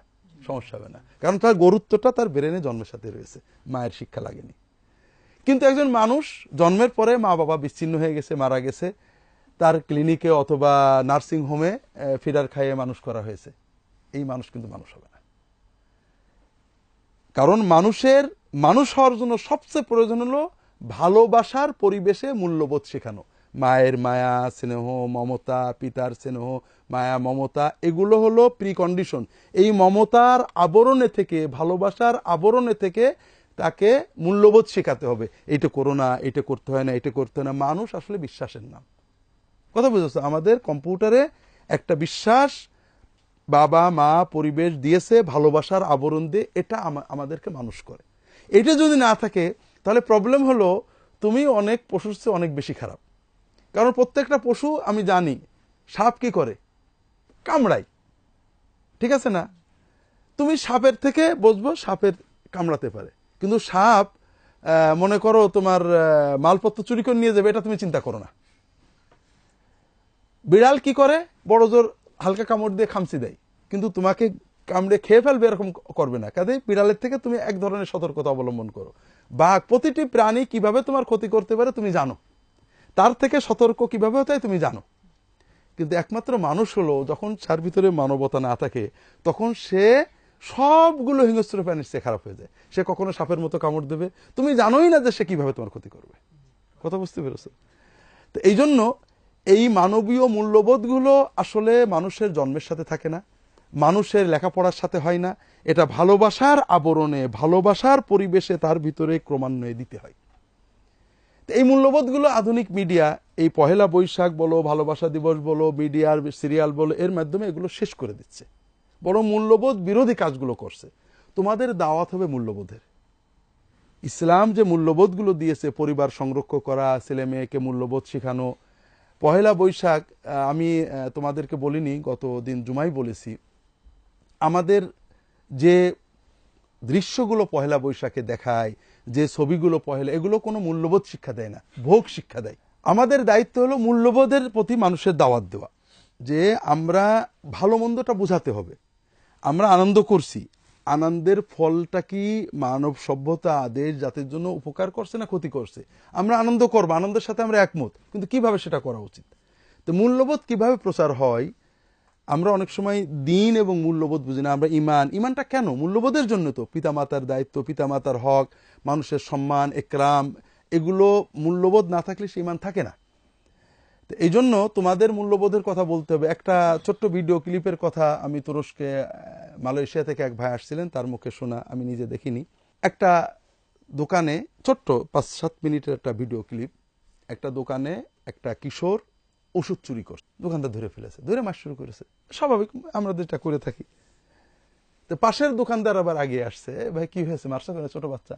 সমস্যা হবে না কারণ তার গরুত্বটা তার ব্রেনে জন্মের সাথে রয়েছে মায়ের শিক্ষা লাগেনি কিন্তু একজন মানুষ জন্মের পরে মা বাবা বিচ্ছিন্ন হয়ে গেছে মারা গেছে তার ক্লিনিকে অথবা নার্সিং হোমে ফিরার খাইয়ে মানুষ করা হয়েছে এই মানুষ কিন্তু মানুষ হবে না কারণ মানুষের মানুষ হওয়ার জন্য সবচেয়ে প্রয়োজন হল ভালোবাসার পরিবেশে মূল্যবোধ শেখানো মায়ের মায়া স্নেহ মমতা পিতার স্নেহ মায়া মমতা এগুলো হলো প্রিকন্ডিশন এই মমতার আবরণে থেকে ভালোবাসার আবরণে থেকে তাকে মূল্যবোধ শেখাতে হবে এটা করো না এটা করতে হয় না এটা করতে হয় না মানুষ আসলে বিশ্বাসের নাম কথা বুঝেছো আমাদের কম্পিউটারে একটা বিশ্বাস বাবা মা পরিবেশ দিয়েছে ভালোবাসার আবরণ দিয়ে এটা আমাদেরকে মানুষ করে এটা যদি না থাকে তাহলে প্রবলেম হলো তুমি অনেক পশুর চেয়ে অনেক বেশি খারাপ কারণ প্রত্যেকটা পশু আমি জানি সাপ কি করে কামড়াই ঠিক আছে না তুমি সাপের থেকে বসবো সাপের কামড়াতে পারে কিন্তু সাপ মনে করো তোমার মালপত্র চুরি করে নিয়ে যাবে এটা তুমি চিন্তা করো না বিড়াল কি করে বড় জোর হালকা কামড় দিয়ে খামচি দেয় কিন্তু তোমাকে কামড়ে খেয়ে ফেলবে এরকম করবে না কাজে বিড়ালের থেকে তুমি এক ধরনের সতর্কতা অবলম্বন করো বাঘ প্রতিটি প্রাণী কিভাবে তোমার ক্ষতি করতে পারে তুমি জানো তার থেকে সতর্ক কিভাবে হতে তুমি জানো কিন্তু একমাত্র মানুষ হলো যখন তার ভিতরে মানবতা না থাকে তখন সে সবগুলো হিংস্র প্রাণীর সে খারাপ হয়ে যায় সে কখনো সাপের মতো কামড় দেবে তুমি জানোই না যে সে কিভাবে তোমার ক্ষতি করবে কথা বুঝতে পেরেছো তো এই জন্য এই মানবীয় মূল্যবোধগুলো আসলে মানুষের জন্মের সাথে থাকে না মানুষের লেখাপড়ার সাথে হয় না এটা ভালোবাসার আবরণে ভালোবাসার পরিবেশে তার ভিতরে ক্রমান্বয়ে দিতে হয় এই মূল্যবোধগুলো আধুনিক মিডিয়া এই পহেলা বৈশাখ বলো ভালোবাসা দিবস বলো মিডিয়ার সিরিয়াল বলো এর মাধ্যমে এগুলো শেষ করে দিচ্ছে বরং মূল্যবোধ বিরোধী কাজগুলো করছে তোমাদের দাওয়াত হবে মূল্যবোধের ইসলাম যে মূল্যবোধগুলো দিয়েছে পরিবার সংরক্ষণ করা ছেলে মেয়েকে মূল্যবোধ শেখানো পহেলা বৈশাখ আমি তোমাদেরকে বলিনি গত দিন জুমাই বলেছি আমাদের যে দৃশ্যগুলো পহেলা বৈশাখে দেখায় যে ছবিগুলো পহেলা এগুলো কোনো মূল্যবোধ শিক্ষা দেয় না ভোগ শিক্ষা দেয় আমাদের দায়িত্ব হলো মূল্যবোধের প্রতি মানুষের দাওয়াত দেওয়া যে আমরা ভালো মন্দটা বোঝাতে হবে আমরা আনন্দ করছি আনন্দের ফলটা কি মানব সভ্যতা দেশ জাতির জন্য উপকার করছে না ক্ষতি করছে আমরা আনন্দ করবো আনন্দের সাথে আমরা একমত কিন্তু কিভাবে সেটা করা উচিত তো মূল্যবোধ কিভাবে প্রচার হয় আমরা অনেক সময় দিন এবং মূল্যবোধ বুঝি না আমরা ইমান ইমানটা কেন মূল্যবোধের জন্য তো পিতামাতার দায়িত্ব পিতামাতার হক মানুষের সম্মান একরাম এগুলো মূল্যবোধ না থাকলে সে ইমান থাকে না এই জন্য তোমাদের মূল্যবোধের কথা বলতে হবে একটা ছোট্ট ভিডিও ক্লিপের কথা আমি তুরস্কে মালয়েশিয়া থেকে এক ভাই আসছিলেন তার মুখে শোনা আমি নিজে দেখিনি একটা দোকানে ছোট্ট পাঁচ সাত মিনিটের একটা ভিডিও ক্লিপ একটা দোকানে একটা কিশোর ওষুধ চুরি করছে দোকানটা ধরে ফেলেছে ধরে মাস শুরু করেছে স্বাভাবিক আমরা যেটা করে থাকি তো পাশের দোকানদার আবার আগে আসছে ভাই কি হয়েছে মার্শাল ছোট বাচ্চা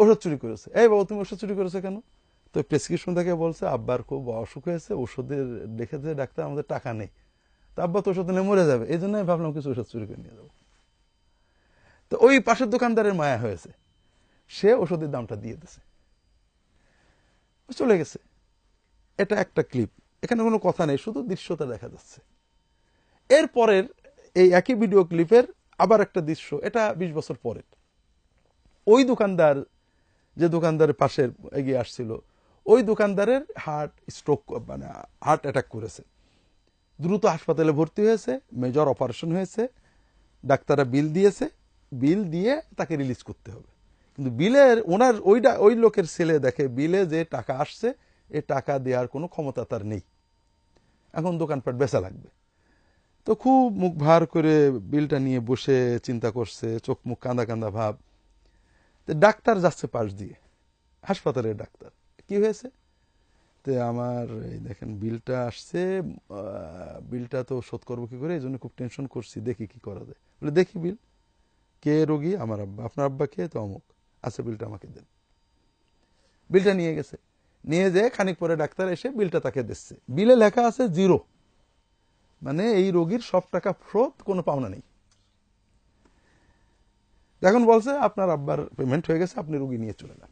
ওষুধ চুরি করেছে এই বাবা তুমি ওষুধ চুরি করেছো কেন তো প্রেসক্রিপশন থেকে বলছে আব্বার খুব অসুখ হয়েছে ওষুধের লিখেছে ডাক্তার আমাদের টাকা নেই তো আব্বা তো ওষুধ নিয়ে মরে যাবে এই জন্য আমি ভাবলাম কিছু ওষুধ চুরি করে নিয়ে যাবো তো ওই পাশের দোকানদারের মায়া হয়েছে সে ওষুধের দামটা দিয়ে দিছে চলে গেছে এটা একটা ক্লিপ এখানে কোনো কথা নেই শুধু দৃশ্যটা দেখা যাচ্ছে এরপরের এই একই ভিডিও ক্লিপের আবার একটা দৃশ্য এটা বিশ বছর পরের ওই দোকানদার যে দোকানদারের পাশের এগিয়ে আসছিল ওই দোকানদারের হার্ট স্ট্রোক মানে হার্ট অ্যাটাক করেছে দ্রুত হাসপাতালে ভর্তি হয়েছে মেজর অপারেশন হয়েছে ডাক্তাররা বিল দিয়েছে বিল দিয়ে তাকে রিলিজ করতে হবে কিন্তু বিলের ওনার ওই ওই লোকের ছেলে দেখে বিলে যে টাকা আসছে এ টাকা দেওয়ার কোনো ক্ষমতা তার নেই এখন দোকানপাট বেচা লাগবে তো খুব মুখ ভার করে বিলটা নিয়ে বসে চিন্তা করছে চোখ মুখ কাঁদা কাঁদা ভাব ডাক্তার যাচ্ছে পাশ দিয়ে হাসপাতালের ডাক্তার কি হয়েছে তো আমার এই দেখেন বিলটা আসছে বিলটা তো শোধ করবো কী করে এই জন্য খুব টেনশন করছি দেখি কি করা যায় বলে দেখি বিল কে রোগী আমার আব্বা আপনার আব্বা কে তো অমুক আচ্ছা বিলটা আমাকে দেন বিলটা নিয়ে গেছে নিয়ে যেয়ে খানিক পরে ডাক্তার এসে বিলটা তাকে দিচ্ছে বিলে লেখা আছে জিরো মানে এই রোগীর সব টাকা ফ্রত কোনো পাওনা নেই এখন বলছে আপনার আব্বার পেমেন্ট হয়ে গেছে আপনি রুগী নিয়ে চলে যান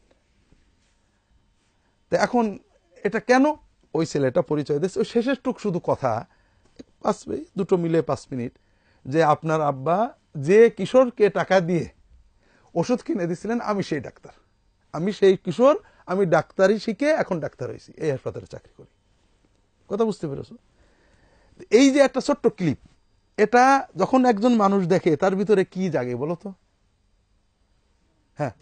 তো এখন এটা কেন ওই ছেলেটা পরিচয় দিচ্ছে ওই শেষের টুক শুধু কথা পাঁচ দুটো মিলে পাঁচ মিনিট যে আপনার আব্বা যে কিশোরকে টাকা দিয়ে ওষুধ কিনে দিছিলেন আমি সেই ডাক্তার আমি সেই কিশোর আমি ডাক্তারই শিখে এখন ডাক্তার হয়েছি এই হাসপাতালে চাকরি করি কথা বুঝতে পেরেছ এই যে একটা ছোট্ট ক্লিপ এটা যখন একজন মানুষ দেখে তার ভিতরে কি জাগে বলতো হ্যাঁ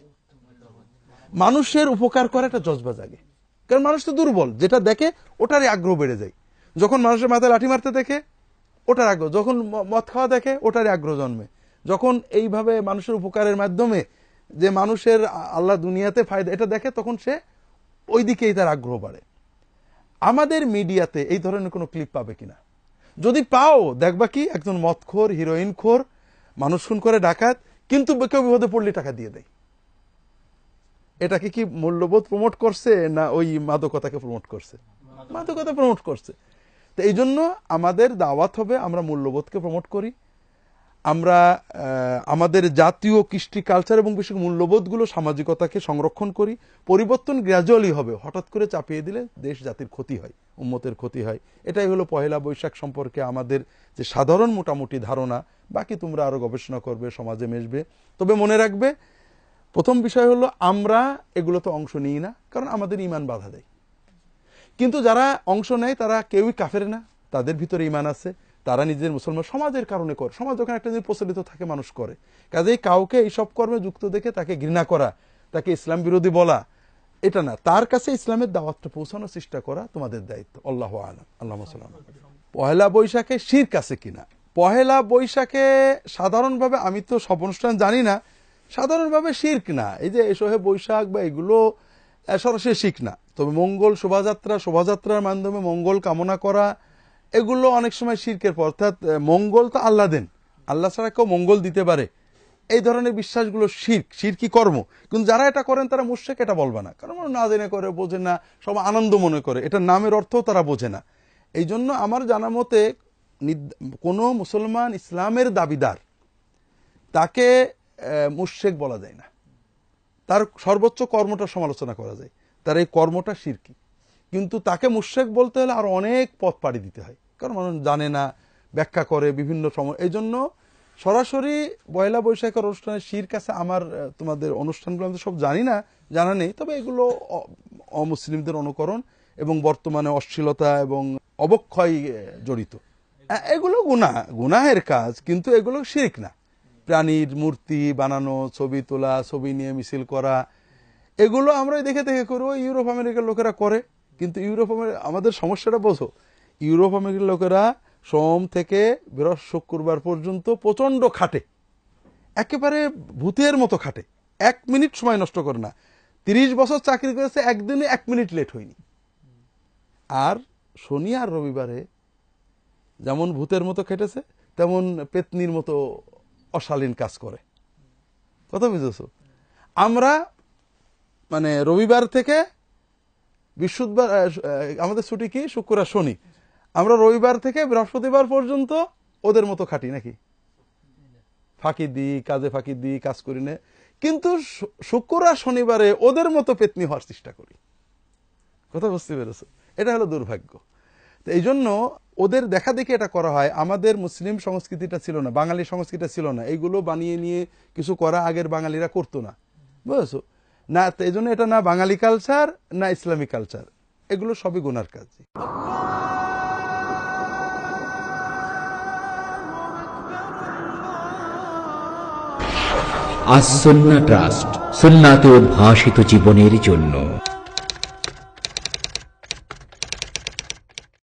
মানুষের উপকার করা একটা জজবা জাগে কারণ মানুষ তো দুর্বল যেটা দেখে ওটারই আগ্রহ বেড়ে যায় যখন মানুষের মাথায় লাঠি মারতে দেখে ওটার আগ্রহ যখন মদ খাওয়া দেখে ওটারই আগ্রহ জন্মে যখন এইভাবে মানুষের উপকারের মাধ্যমে যে মানুষের আল্লাহ দুনিয়াতে ফায়দা এটা দেখে তখন সে ওই দিকেই তার আগ্রহ বাড়ে আমাদের মিডিয়াতে এই ধরনের কোনো ক্লিপ পাবে কিনা যদি পাও দেখবা কি একজন মদখোর হিরোইন খোর মানুষ খুন করে ডাকাত কিন্তু কেউ বিপদে পড়লে টাকা দিয়ে দেয় এটাকে কি মূল্যবোধ প্রমোট করছে না ওই মাদকতাকে প্রমোট করছে মাদকতা প্রমোট করছে তো এই জন্য আমাদের দাওয়াত হবে আমরা মূল্যবোধকে প্রমোট করি আমরা আমাদের জাতীয় কৃষ্টি কালচার এবং বিশেষ মূল্যবোধগুলো সামাজিকতাকে সংরক্ষণ করি পরিবর্তন গ্র্যাজুয়ালি হবে হঠাৎ করে চাপিয়ে দিলে দেশ জাতির ক্ষতি হয় উন্মতের ক্ষতি হয় এটাই হলো পহেলা বৈশাখ সম্পর্কে আমাদের যে সাধারণ মোটামুটি ধারণা বাকি তোমরা আরও গবেষণা করবে সমাজে মেশবে তবে মনে রাখবে প্রথম বিষয় হলো আমরা এগুলোতে অংশ নিই না কারণ আমাদের ইমান বাধা দেয় কিন্তু যারা অংশ নেয় তারা কেউই কাফের না তাদের ভিতরে ইমান আছে তারা নিজের মুসলমান সমাজের কারণে করে সমাজ যখন একটা জিনিস প্রচলিত থাকে মানুষ করে কাজেই কাউকে এইসব কর্মে যুক্ত দেখে তাকে ঘৃণা করা তাকে ইসলাম বিরোধী বলা এটা না তার কাছে ইসলামের দাওয়াতটা পৌঁছানোর চেষ্টা করা তোমাদের দায়িত্ব আল্লাহ আলম আল্লাহ সাল্লাম পহেলা বৈশাখে শির কাছে কিনা পহেলা বৈশাখে সাধারণভাবে আমি তো সব অনুষ্ঠান জানি না সাধারণভাবে শির্ক না এই যে এসহে বৈশাখ বা এগুলো সরাসরি শিখ না তবে মঙ্গল শোভাযাত্রা শোভাযাত্রার মাধ্যমে মঙ্গল কামনা করা এগুলো অনেক সময় শির্কের পর অর্থাৎ মঙ্গল তো আল্লাহ দেন আল্লাহ ছাড়া কেউ মঙ্গল দিতে পারে এই ধরনের বিশ্বাসগুলো শির্ক শিরকি কর্ম কিন্তু যারা এটা করেন তারা মুর্শেক এটা বলবে না কারণ না জেনে করে বোঝে না সব আনন্দ মনে করে এটা নামের অর্থও তারা বোঝে না এই জন্য আমার জানা মতে কোনো মুসলমান ইসলামের দাবিদার তাকে মুশেক বলা যায় না তার সর্বোচ্চ কর্মটা সমালোচনা করা যায় তার এই কর্মটা শিরকি কিন্তু তাকে মুশেক বলতে হলে আরও অনেক পথ পাড়ি দিতে হয় কারণ মানুষ জানে না ব্যাখ্যা করে বিভিন্ন সময় এই জন্য সরাসরি পয়লা বৈশাখের অনুষ্ঠানে শির কাছে আমার তোমাদের অনুষ্ঠানগুলো আমি সব জানি না জানা নেই তবে এগুলো অমুসলিমদের অনুকরণ এবং বর্তমানে অশ্লীলতা এবং অবক্ষয় জড়িত এগুলো গুনা গুনাহের কাজ কিন্তু এগুলো শিরিক না প্রাণীর মূর্তি বানানো ছবি তোলা ছবি নিয়ে মিছিল করা এগুলো আমরা দেখে দেখে করবো ইউরোপ আমেরিকার লোকেরা করে কিন্তু ইউরোপ আমাদের সমস্যাটা বোঝো ইউরোপ আমেরিকার লোকেরা সোম থেকে বৃহস্প শুক্রবার পর্যন্ত প্রচণ্ড খাটে একেবারে ভূতের মতো খাটে এক মিনিট সময় নষ্ট করে না তিরিশ বছর চাকরি করেছে একদিনে এক মিনিট লেট হয়নি আর শনি আর রবিবারে যেমন ভূতের মতো খেটেছে তেমন পেতনির মতো অশালীন কাজ করে কথা বুঝেছ আমরা মানে রবিবার থেকে বিশুদ্ধবার আমাদের ছুটি কি শুক্র আর শনি আমরা রবিবার থেকে বৃহস্পতিবার পর্যন্ত ওদের মতো খাটি নাকি ফাঁকি দিই কাজে ফাঁকি দিই কাজ করি না কিন্তু শুক্র আর শনিবারে ওদের মতো পেতনি হওয়ার চেষ্টা করি কথা বুঝতে পেরেছ এটা হলো দুর্ভাগ্য তো এই জন্য ওদের দেখা দেখি এটা করা হয় আমাদের মুসলিম সংস্কৃতিটা ছিল না বাঙালি সংস্কৃতিটা ছিল না এইগুলো বানিয়ে নিয়ে কিছু করা আগের বাঙালিরা করতো না বুঝেছো না এই জন্য এটা না বাঙালি কালচার না ইসলামিক কালচার এগুলো সবই গুনার কাজ আসন্না ট্রাস্ট সন্নাতে উদ্ভাসিত জীবনের জন্য